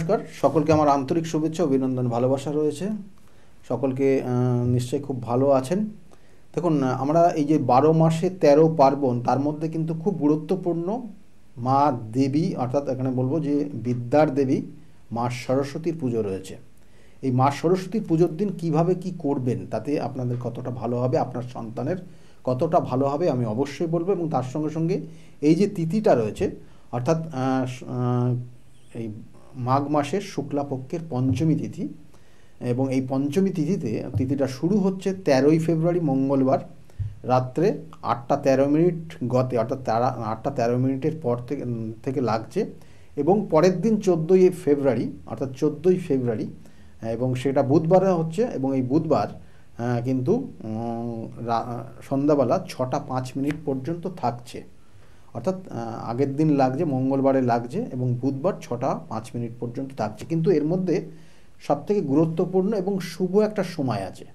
নমস্কার সকলকে আমার আন্তরিক শুভেচ্ছা অভিনন্দন ভালোবাসা রয়েছে সকলকে নিশ্চয়ই খুব ভালো আছেন দেখুন আমরা এই যে বারো মাসে ১৩ পার্বণ তার মধ্যে কিন্তু খুব গুরুত্বপূর্ণ মা দেবী অর্থাৎ এখানে বলবো যে বিদ্যার দেবী মা সরস্বতীর পুজো রয়েছে এই মা সরস্বতীর পুজোর দিন কিভাবে কি করবেন তাতে আপনাদের কতটা ভালো হবে আপনার সন্তানের কতটা ভালো হবে আমি অবশ্যই বলবো এবং তার সঙ্গে সঙ্গে এই যে তিথিটা রয়েছে অর্থাৎ এই মাঘ মাসের শুক্লাপক্ষের পঞ্চমী তিথি এবং এই পঞ্চমী তিথিতে তিথিটা শুরু হচ্ছে তেরোই ফেব্রুয়ারি মঙ্গলবার রাত্রে আটটা তেরো মিনিট গতে অর্থাৎ আটটা তেরো মিনিটের পর থেকে থেকে লাগছে এবং পরের দিন চোদ্দোই ফেব্রুয়ারি অর্থাৎ চোদ্দোই ফেব্রুয়ারি এবং সেটা বুধবার হচ্ছে এবং এই বুধবার কিন্তু সন্ধ্যাবেলা ছটা পাঁচ মিনিট পর্যন্ত থাকছে অর্থাৎ আগের দিন লাগছে মঙ্গলবারে লাগছে এবং বুধবার ছটা পাঁচ মিনিট পর্যন্ত থাকছে কিন্তু এর মধ্যে সবথেকে গুরুত্বপূর্ণ এবং শুভ একটা সময় আছে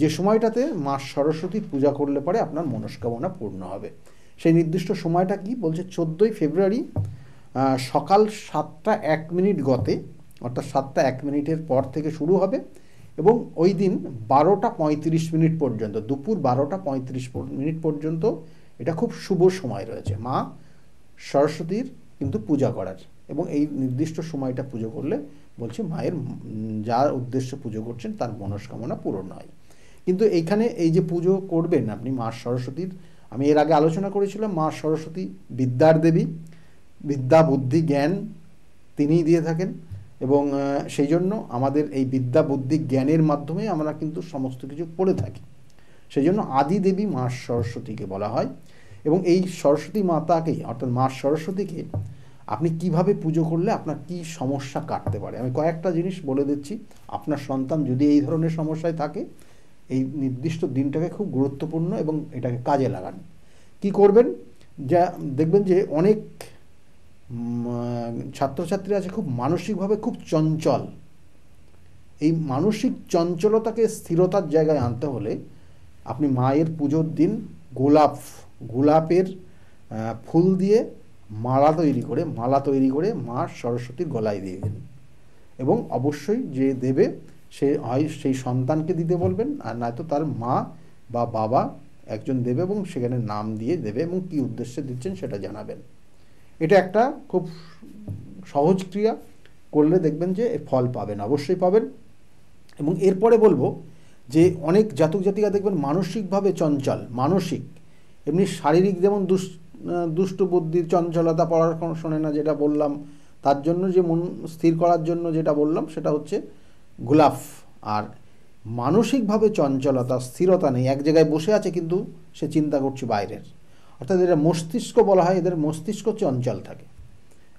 যে সময়টাতে মা সরস্বতী পূজা করলে পরে আপনার মনস্কামনা পূর্ণ হবে সেই নির্দিষ্ট সময়টা কি বলছে চোদ্দোই ফেব্রুয়ারি সকাল সাতটা এক মিনিট গতে অর্থাৎ সাতটা এক মিনিটের পর থেকে শুরু হবে এবং ওই দিন বারোটা পঁয়ত্রিশ মিনিট পর্যন্ত দুপুর বারোটা পঁয়ত্রিশ মিনিট পর্যন্ত এটা খুব শুভ সময় রয়েছে মা সরস্বতীর কিন্তু পূজা করার এবং এই নির্দিষ্ট সময়টা পুজো করলে বলছি মায়ের যার উদ্দেশ্য পুজো করছেন তার মনস্কামনা পূরণ হয় কিন্তু এইখানে এই যে পুজো করবেন আপনি মা সরস্বতীর আমি এর আগে আলোচনা করেছিলাম মা সরস্বতী বিদ্যার দেবী বিদ্যা বুদ্ধি জ্ঞান তিনিই দিয়ে থাকেন এবং সেই জন্য আমাদের এই বিদ্যা বুদ্ধি জ্ঞানের মাধ্যমে আমরা কিন্তু সমস্ত কিছু পড়ে থাকি সেই জন্য আদি দেবী মা সরস্বতীকে বলা হয় এবং এই সরস্বতী মাতাকেই অর্থাৎ মা সরস্বতীকে আপনি কিভাবে পুজো করলে আপনার কি সমস্যা কাটতে পারে আমি কয়েকটা জিনিস বলে দিচ্ছি আপনার সন্তান যদি এই ধরনের সমস্যায় থাকে এই নির্দিষ্ট দিনটাকে খুব গুরুত্বপূর্ণ এবং এটাকে কাজে লাগান কি করবেন যা দেখবেন যে অনেক ছাত্রছাত্রী আছে খুব মানসিকভাবে খুব চঞ্চল এই মানসিক চঞ্চলতাকে স্থিরতার জায়গায় আনতে হলে আপনি মায়ের পুজোর দিন গোলাপ গোলাপের ফুল দিয়ে মালা তৈরি করে মালা তৈরি করে মা সরস্বতীর গলায় দিয়ে দেবেন এবং অবশ্যই যে দেবে সে হয় সেই সন্তানকে দিতে বলবেন আর নয়তো তার মা বা বাবা একজন দেবে এবং সেখানে নাম দিয়ে দেবে এবং কি উদ্দেশ্যে দিচ্ছেন সেটা জানাবেন এটা একটা খুব সহজ ক্রিয়া করলে দেখবেন যে ফল পাবেন অবশ্যই পাবেন এবং এরপরে বলবো যে অনেক জাতক জাতিকা দেখবেন মানসিকভাবে চঞ্চল মানসিক এমনি শারীরিক যেমন দুষ্ট বুদ্ধির চঞ্চলতা পড়ার শোনে না যেটা বললাম তার জন্য যে মন স্থির করার জন্য যেটা বললাম সেটা হচ্ছে গোলাফ আর মানসিকভাবে চঞ্চলতা স্থিরতা নেই এক জায়গায় বসে আছে কিন্তু সে চিন্তা করছে বাইরের অর্থাৎ এটা মস্তিষ্ক বলা হয় এদের মস্তিষ্ক চঞ্চল থাকে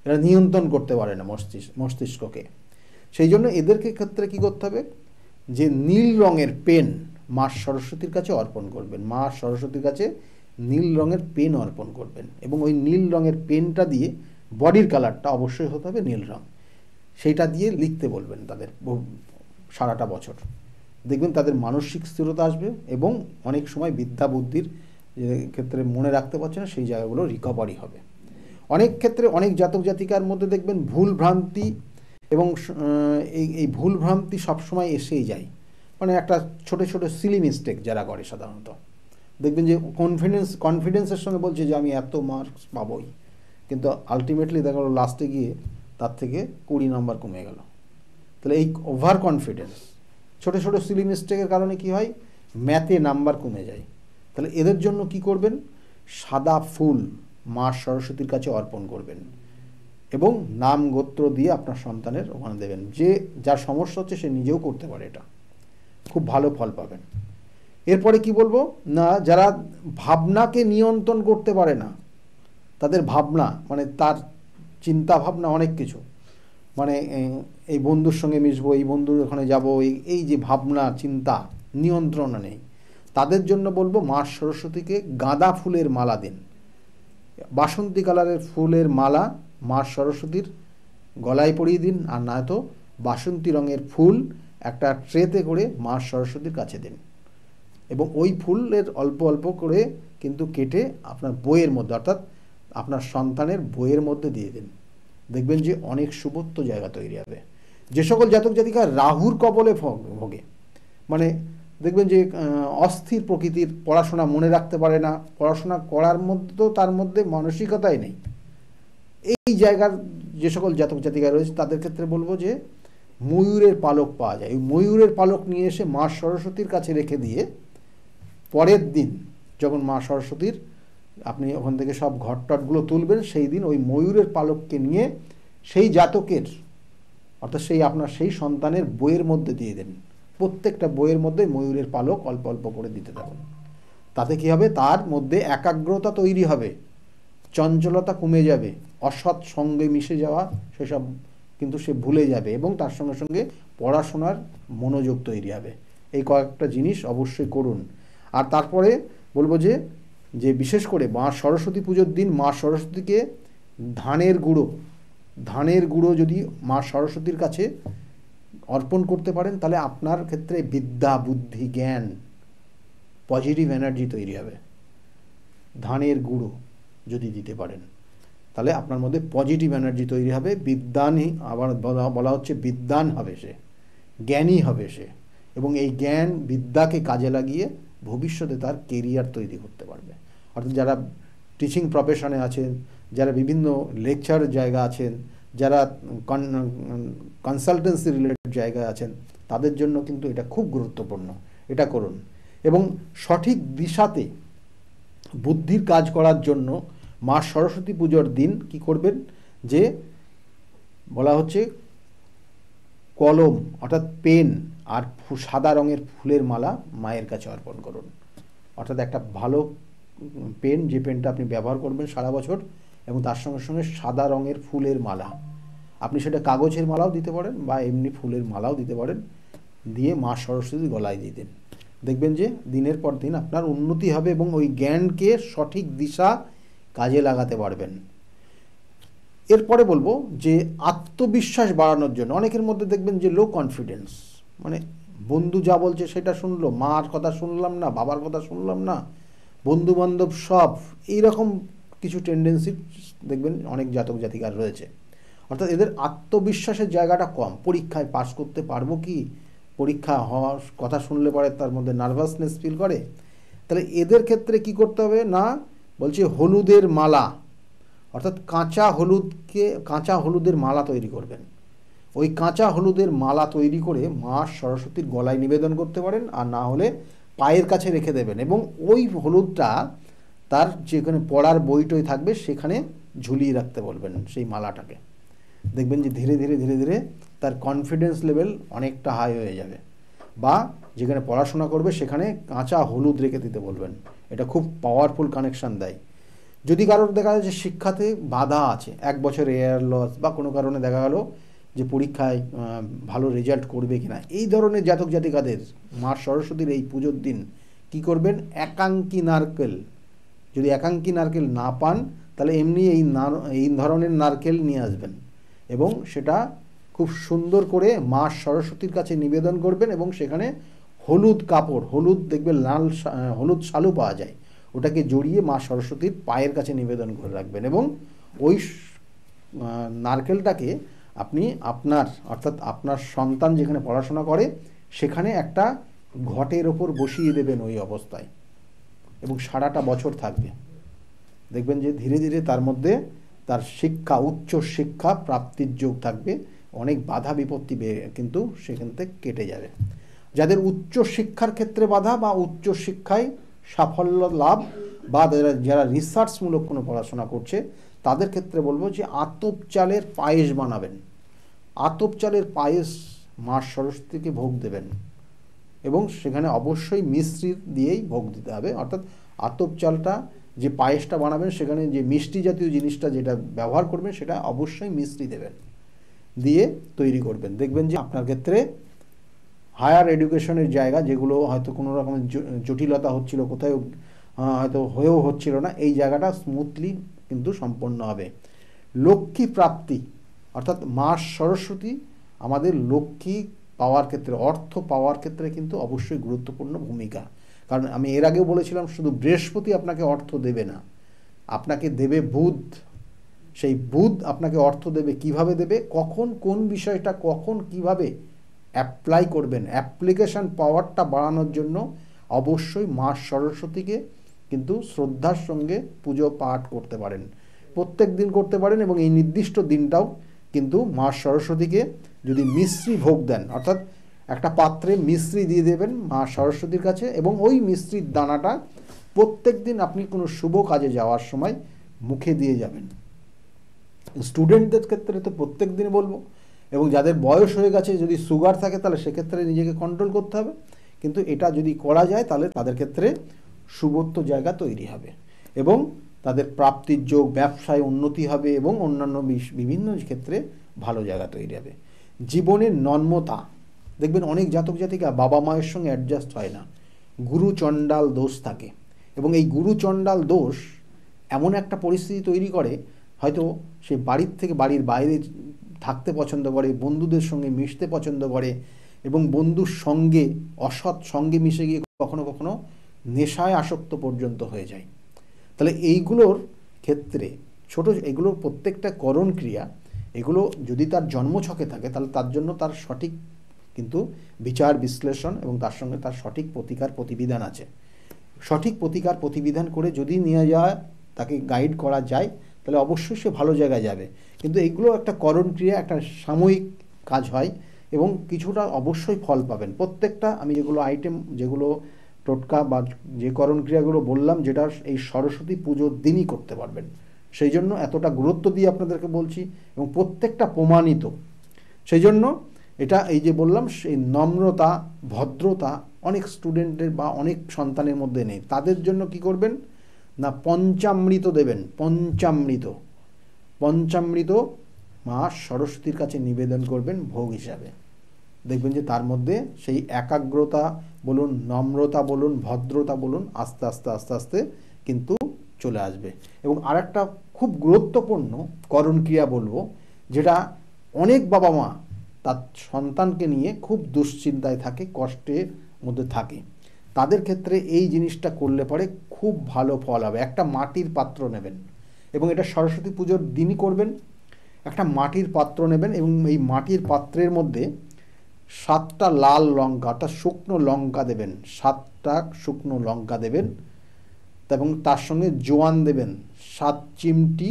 এরা নিয়ন্ত্রণ করতে পারে না মস্তিষ্ক মস্তিষ্ককে সেই জন্য এদেরকে ক্ষেত্রে কী করতে হবে যে নীল রঙের পেন মা সরস্বতীর কাছে অর্পণ করবেন মা সরস্বতীর কাছে নীল রঙের পেন অর্পণ করবেন এবং ওই নীল রঙের পেনটা দিয়ে বডির কালারটা অবশ্যই হতে হবে নীল রঙ সেইটা দিয়ে লিখতে বলবেন তাদের সারাটা বছর দেখবেন তাদের মানসিক স্থিরতা আসবে এবং অনেক সময় বিদ্যা বুদ্ধির ক্ষেত্রে মনে রাখতে পারছে না সেই জায়গাগুলো রিকভারি হবে অনেক ক্ষেত্রে অনেক জাতক জাতিকার মধ্যে দেখবেন ভুল ভ্রান্তি এবং এই এই ভুলভ্রান্তি সবসময় এসেই যায় মানে একটা ছোট ছোট সিলি মিস্টেক যারা করে সাধারণত দেখবেন যে কনফিডেন্স কনফিডেন্সের সঙ্গে বলছে যে আমি এত মার্কস পাবই কিন্তু আলটিমেটলি দেখা গেলো লাস্টে গিয়ে তার থেকে কুড়ি নম্বর কমে গেল তাহলে এই ওভার কনফিডেন্স ছোট ছোট সিলি মিস্টেকের কারণে কি হয় ম্যাথে নাম্বার কমে যায় তাহলে এদের জন্য কি করবেন সাদা ফুল মা সরস্বতীর কাছে অর্পণ করবেন এবং নাম গোত্র দিয়ে আপনার সন্তানের ওখানে দেবেন যে যার সমস্যা হচ্ছে সে নিজেও করতে পারে এটা খুব ভালো ফল পাবেন এরপরে কি বলবো না যারা ভাবনাকে নিয়ন্ত্রণ করতে পারে না তাদের ভাবনা মানে তার চিন্তা ভাবনা অনেক কিছু মানে এই বন্ধুর সঙ্গে মিশবো এই বন্ধুর ওখানে যাব এই এই যে ভাবনা চিন্তা নিয়ন্ত্রণ নেই তাদের জন্য বলবো মা সরস্বতীকে গাঁদা ফুলের মালা দিন বাসন্তী কালারের ফুলের মালা মা সরস্বতীর গলায় পরিয়ে দিন আর নয়তো বাসন্তী রঙের ফুল একটা ট্রেতে করে মা সরস্বতীর কাছে দিন এবং ওই ফুলের অল্প অল্প করে কিন্তু কেটে আপনার বইয়ের মধ্যে অর্থাৎ আপনার সন্তানের বইয়ের মধ্যে দিয়ে দিন দেখবেন যে অনেক সুবত্ত জায়গা তৈরি হবে যে সকল জাতক জাতিকা রাহুর কবলে ভোগে মানে দেখবেন যে অস্থির প্রকৃতির পড়াশোনা মনে রাখতে পারে না পড়াশোনা করার মধ্যে তার মধ্যে মানসিকতাই নেই এই জায়গার যে সকল জাতক জাতিকা রয়েছে তাদের ক্ষেত্রে বলবো যে ময়ূরের পালক পাওয়া যায় এই ময়ূরের পালক নিয়ে এসে মা সরস্বতীর কাছে রেখে দিয়ে পরের দিন যখন মা সরস্বতীর আপনি ওখান থেকে সব ঘটটটগুলো তুলবেন সেই দিন ওই ময়ূরের পালককে নিয়ে সেই জাতকের অর্থাৎ সেই আপনার সেই সন্তানের বইয়ের মধ্যে দিয়ে দেন প্রত্যেকটা বইয়ের মধ্যে ময়ূরের পালক অল্প অল্প করে দিতে থাকুন তাতে কি হবে তার মধ্যে একাগ্রতা তৈরি হবে চঞ্চলতা কমে যাবে অসৎ সঙ্গে মিশে যাওয়া সেসব কিন্তু সে ভুলে যাবে এবং তার সঙ্গে সঙ্গে পড়াশোনার মনোযোগ তৈরি হবে এই কয়েকটা জিনিস অবশ্যই করুন আর তারপরে বলবো যে যে বিশেষ করে মা সরস্বতী পুজোর দিন মা সরস্বতীকে ধানের গুঁড়ো ধানের গুঁড়ো যদি মা সরস্বতীর কাছে অর্পণ করতে পারেন তাহলে আপনার ক্ষেত্রে বিদ্যা বুদ্ধি জ্ঞান পজিটিভ এনার্জি তৈরি হবে ধানের গুঁড়ো যদি দিতে পারেন তাহলে আপনার মধ্যে পজিটিভ এনার্জি তৈরি হবে বিদ্যানই আবার বলা বলা হচ্ছে বিদ্যান হবে সে জ্ঞানী হবে সে এবং এই জ্ঞান বিদ্যাকে কাজে লাগিয়ে ভবিষ্যতে তার কেরিয়ার তৈরি করতে পারবে অর্থাৎ যারা টিচিং প্রফেশনে আছেন যারা বিভিন্ন লেকচার জায়গা আছেন যারা কনসালটেন্সি রিলেটেড জায়গায় আছেন তাদের জন্য কিন্তু এটা খুব গুরুত্বপূর্ণ এটা করুন এবং সঠিক দিশাতে বুদ্ধির কাজ করার জন্য মা সরস্বতী পুজোর দিন কি করবেন যে বলা হচ্ছে কলম অর্থাৎ পেন আর সাদা রঙের ফুলের মালা মায়ের কাছে অর্পণ করুন অর্থাৎ একটা ভালো পেন যে পেনটা আপনি ব্যবহার করবেন সারা বছর এবং তার সঙ্গে সঙ্গে সাদা রঙের ফুলের মালা আপনি সেটা কাগজের মালাও দিতে পারেন বা এমনি ফুলের মালাও দিতে পারেন দিয়ে মা সরস্বতীর গলায় দিয়ে দিন দেখবেন যে দিনের পর দিন আপনার উন্নতি হবে এবং ওই জ্ঞানকে সঠিক দিশা কাজে লাগাতে পারবেন এরপরে বলবো যে আত্মবিশ্বাস বাড়ানোর জন্য অনেকের মধ্যে দেখবেন যে লো কনফিডেন্স মানে বন্ধু যা বলছে সেটা শুনলো মার কথা শুনলাম না বাবার কথা শুনলাম না বন্ধু বান্ধব সব এইরকম কিছু টেন্ডেন্সি দেখবেন অনেক জাতক জাতিকার রয়েছে অর্থাৎ এদের আত্মবিশ্বাসের জায়গাটা কম পরীক্ষায় পাশ করতে পারবো কি পরীক্ষা হওয়ার কথা শুনলে পরে তার মধ্যে নার্ভাসনেস ফিল করে তাহলে এদের ক্ষেত্রে কি করতে হবে না বলছে হলুদের মালা অর্থাৎ কাঁচা হলুদকে কাঁচা হলুদের মালা তৈরি করবেন ওই কাঁচা হলুদের মালা তৈরি করে মা সরস্বতীর গলায় নিবেদন করতে পারেন আর না হলে পায়ের কাছে রেখে দেবেন এবং ওই হলুদটা তার যেখানে পড়ার বইটই থাকবে সেখানে ঝুলিয়ে রাখতে বলবেন সেই মালাটাকে দেখবেন যে ধীরে ধীরে ধীরে ধীরে তার কনফিডেন্স লেভেল অনেকটা হাই হয়ে যাবে বা যেখানে পড়াশোনা করবে সেখানে কাঁচা হলুদ রেখে দিতে বলবেন এটা খুব পাওয়ারফুল কানেকশান দেয় যদি কারোর দেখা যায় যে শিক্ষাতে বাধা আছে এক বছর এয়ার লস বা কোনো কারণে দেখা গেলো যে পরীক্ষায় ভালো রেজাল্ট করবে কিনা এই ধরনের জাতক জাতিকাদের মা সরস্বতীর এই পুজোর দিন কি করবেন একাঙ্কী নারকেল যদি একাঙ্কী নারকেল না পান তাহলে এমনি এই এই ধরনের নারকেল নিয়ে আসবেন এবং সেটা খুব সুন্দর করে মা সরস্বতীর কাছে নিবেদন করবেন এবং সেখানে হলুদ কাপড় হলুদ দেখবেন লাল হলুদ শালু পাওয়া যায় ওটাকে জড়িয়ে মা সরস্বতীর পায়ের কাছে নিবেদন করে রাখবেন এবং ওই নারকেলটাকে আপনি আপনার অর্থাৎ আপনার সন্তান যেখানে পড়াশোনা করে সেখানে একটা ঘটের ওপর বসিয়ে দেবেন ওই অবস্থায় এবং সারাটা বছর থাকবে দেখবেন যে ধীরে ধীরে তার মধ্যে তার শিক্ষা উচ্চ শিক্ষা প্রাপ্তির যোগ থাকবে অনেক বাধা বিপত্তি কিন্তু সেখান থেকে কেটে যাবে যাদের উচ্চ শিক্ষার ক্ষেত্রে বাধা বা উচ্চ শিক্ষায় সাফল্য লাভ বা যারা রিসার্চমূলক কোনো পড়াশোনা করছে তাদের ক্ষেত্রে বলবো যে আতপ চালের পায়েস বানাবেন আতপ চালের পায়েস মা সরস্বতীকে ভোগ দেবেন এবং সেখানে অবশ্যই মিশ্রি দিয়েই ভোগ দিতে হবে অর্থাৎ আতপ চালটা যে পায়েসটা বানাবেন সেখানে যে মিষ্টি জাতীয় জিনিসটা যেটা ব্যবহার করবেন সেটা অবশ্যই মিশ্রি দেবেন দিয়ে তৈরি করবেন দেখবেন যে আপনার ক্ষেত্রে হায়ার এডুকেশনের জায়গা যেগুলো হয়তো কোনো রকমের জটিলতা হচ্ছিল কোথায় হয়তো হয়েও হচ্ছিল না এই জায়গাটা স্মুথলি কিন্তু সম্পন্ন হবে লক্ষ্মী প্রাপ্তি অর্থাৎ মা সরস্বতী আমাদের লক্ষ্মী পাওয়ার ক্ষেত্রে অর্থ পাওয়ার ক্ষেত্রে কিন্তু অবশ্যই গুরুত্বপূর্ণ ভূমিকা কারণ আমি এর আগেও বলেছিলাম শুধু বৃহস্পতি আপনাকে অর্থ দেবে না আপনাকে দেবে বুধ সেই বুধ আপনাকে অর্থ দেবে কিভাবে দেবে কখন কোন বিষয়টা কখন কিভাবে অ্যাপ্লাই করবেন অ্যাপ্লিকেশান পাওয়ারটা বাড়ানোর জন্য অবশ্যই মা সরস্বতীকে কিন্তু শ্রদ্ধার সঙ্গে পুজো পাঠ করতে পারেন প্রত্যেক দিন করতে পারেন এবং এই নির্দিষ্ট দিনটাও কিন্তু মা সরস্বতীকে যদি মিশ্রি ভোগ দেন অর্থাৎ একটা পাত্রে মিশ্রি দিয়ে দেবেন মা সরস্বতীর কাছে এবং ওই মিশ্রির দানাটা প্রত্যেক দিন আপনি কোনো শুভ কাজে যাওয়ার সময় মুখে দিয়ে যাবেন স্টুডেন্টদের ক্ষেত্রে তো প্রত্যেক দিন বলবো এবং যাদের বয়স হয়ে গেছে যদি সুগার থাকে তাহলে সেক্ষেত্রে নিজেকে কন্ট্রোল করতে হবে কিন্তু এটা যদি করা যায় তাহলে তাদের ক্ষেত্রে সুবত্ব জায়গা তৈরি হবে এবং তাদের প্রাপ্তির যোগ ব্যবসায় উন্নতি হবে এবং অন্যান্য বিভিন্ন ক্ষেত্রে ভালো জায়গা তৈরি হবে জীবনের নন্মতা দেখবেন অনেক জাতক জাতিকা বাবা মায়ের সঙ্গে অ্যাডজাস্ট হয় না গুরু চণ্ডাল দোষ থাকে এবং এই গুরু চণ্ডাল দোষ এমন একটা পরিস্থিতি তৈরি করে হয়তো সে বাড়ির থেকে বাড়ির বাইরে থাকতে পছন্দ করে বন্ধুদের সঙ্গে মিশতে পছন্দ করে এবং বন্ধুর সঙ্গে অসৎ সঙ্গে মিশে গিয়ে কখনো কখনো নেশায় আসক্ত পর্যন্ত হয়ে যায় তাহলে এইগুলোর ক্ষেত্রে ছোট এগুলোর প্রত্যেকটা করণ ক্রিয়া এগুলো যদি তার জন্মছকে থাকে তাহলে তার জন্য তার সঠিক কিন্তু বিচার বিশ্লেষণ এবং তার সঙ্গে তার সঠিক প্রতিকার প্রতিবিধান আছে সঠিক প্রতিকার প্রতিবিধান করে যদি নিয়ে যায় তাকে গাইড করা যায় তাহলে অবশ্যই সে ভালো জায়গায় যাবে কিন্তু এইগুলো একটা করণ ক্রিয়া একটা সাময়িক কাজ হয় এবং কিছুটা অবশ্যই ফল পাবেন প্রত্যেকটা আমি যেগুলো আইটেম যেগুলো টোটকা বা যে করণ ক্রিয়াগুলো বললাম যেটা এই সরস্বতী পুজোর দিনই করতে পারবেন সেই জন্য এতটা গুরুত্ব দিয়ে আপনাদেরকে বলছি এবং প্রত্যেকটা প্রমাণিত সেই জন্য এটা এই যে বললাম সেই নম্রতা ভদ্রতা অনেক স্টুডেন্টের বা অনেক সন্তানের মধ্যে নেই তাদের জন্য কি করবেন না পঞ্চামৃত দেবেন পঞ্চামৃত পঞ্চামৃত মা সরস্বতীর কাছে নিবেদন করবেন ভোগ হিসাবে দেখবেন যে তার মধ্যে সেই একাগ্রতা বলুন নম্রতা বলুন ভদ্রতা বলুন আস্তে আস্তে আস্তে আস্তে কিন্তু চলে আসবে এবং আর একটা খুব গুরুত্বপূর্ণ করণ ক্রিয়া বলবো যেটা অনেক বাবা মা তার সন্তানকে নিয়ে খুব দুশ্চিন্তায় থাকে কষ্টের মধ্যে থাকে তাদের ক্ষেত্রে এই জিনিসটা করলে পরে খুব ভালো ফল হবে একটা মাটির পাত্র নেবেন এবং এটা সরস্বতী পুজোর দিনই করবেন একটা মাটির পাত্র নেবেন এবং এই মাটির পাত্রের মধ্যে সাতটা লাল লঙ্কা অর্থাৎ শুকনো লঙ্কা দেবেন সাতটা শুকনো লঙ্কা দেবেন এবং তার সঙ্গে জোয়ান দেবেন সাত চিমটি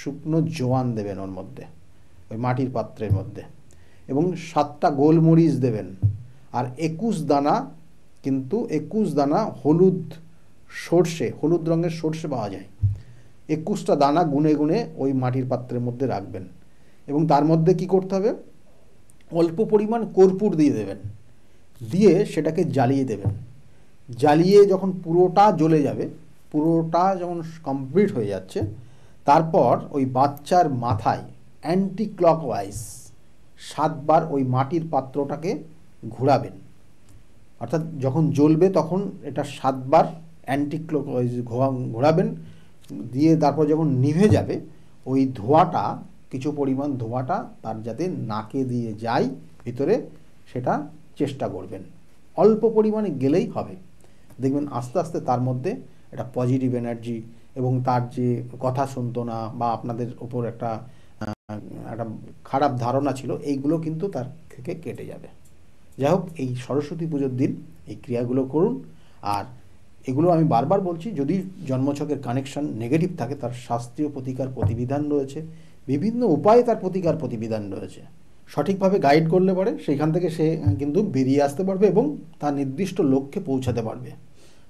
শুকনো জোয়ান দেবেন ওর মধ্যে ওই মাটির পাত্রের মধ্যে এবং সাতটা গোলমরিচ দেবেন আর একুশ দানা কিন্তু একুশ দানা হলুদ সর্ষে হলুদ রঙের সর্ষে পাওয়া যায় একুশটা দানা গুনে গুনে ওই মাটির পাত্রের মধ্যে রাখবেন এবং তার মধ্যে কি করতে হবে অল্প পরিমাণ কর্পূর দিয়ে দেবেন দিয়ে সেটাকে জ্বালিয়ে দেবেন জ্বালিয়ে যখন পুরোটা জ্বলে যাবে পুরোটা যখন কমপ্লিট হয়ে যাচ্ছে তারপর ওই বাচ্চার মাথায় অ্যান্টি ক্লকওয়াইজ সাতবার ওই মাটির পাত্রটাকে ঘুরাবেন অর্থাৎ যখন জ্বলবে তখন এটা সাতবার অ্যান্টিক্লোক ঘোরাবেন দিয়ে তারপর যখন নিভে যাবে ওই ধোঁয়াটা কিছু পরিমাণ ধোঁয়াটা তার যাতে নাকে দিয়ে যায় ভিতরে সেটা চেষ্টা করবেন অল্প পরিমাণে গেলেই হবে দেখবেন আস্তে আস্তে তার মধ্যে একটা পজিটিভ এনার্জি এবং তার যে কথা শুনতো না বা আপনাদের ওপর একটা একটা খারাপ ধারণা ছিল এইগুলো কিন্তু তার থেকে কেটে যাবে যাই হোক এই সরস্বতী পুজোর দিন এই ক্রিয়াগুলো করুন আর এগুলো আমি বারবার বলছি যদি জন্মছকের কানেকশন নেগেটিভ থাকে তার শাস্ত্রীয় প্রতিকার প্রতিবিধান রয়েছে বিভিন্ন উপায়ে তার প্রতিকার প্রতিবিধান রয়েছে সঠিকভাবে গাইড করলে পারে সেখান থেকে সে কিন্তু বেরিয়ে আসতে পারবে এবং তার নির্দিষ্ট লক্ষ্যে পৌঁছাতে পারবে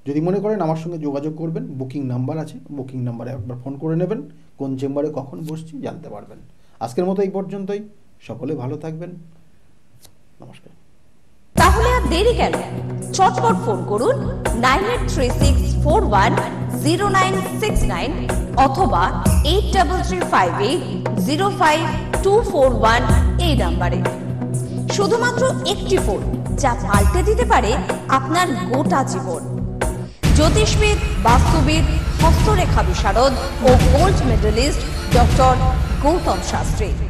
যদি মনে করেন আমার সঙ্গে যোগাযোগ করবেন বুকিং নাম্বার আছে বুকিং নাম্বারে একবার ফোন করে নেবেন কোন চেম্বারে কখন বসছি জানতে পারবেন আজকের মতো এই পর্যন্তই সকলে ভালো থাকবেন নমস্কার তাহলে আর দেরি কেন চটপট ফোন করুন nine eight three six four one zero nine six nine অথবা eight double three five eight zero five two four one এই নাম্বারে শুধুমাত্র একটি ফোন যা পাল্টে দিতে পারে আপনার গোটা জীবন জ্যোতিষবিদ বাস্তুবিদ হস্তরেখা বিশারদ ও gold medalist doctor Gautam Shastri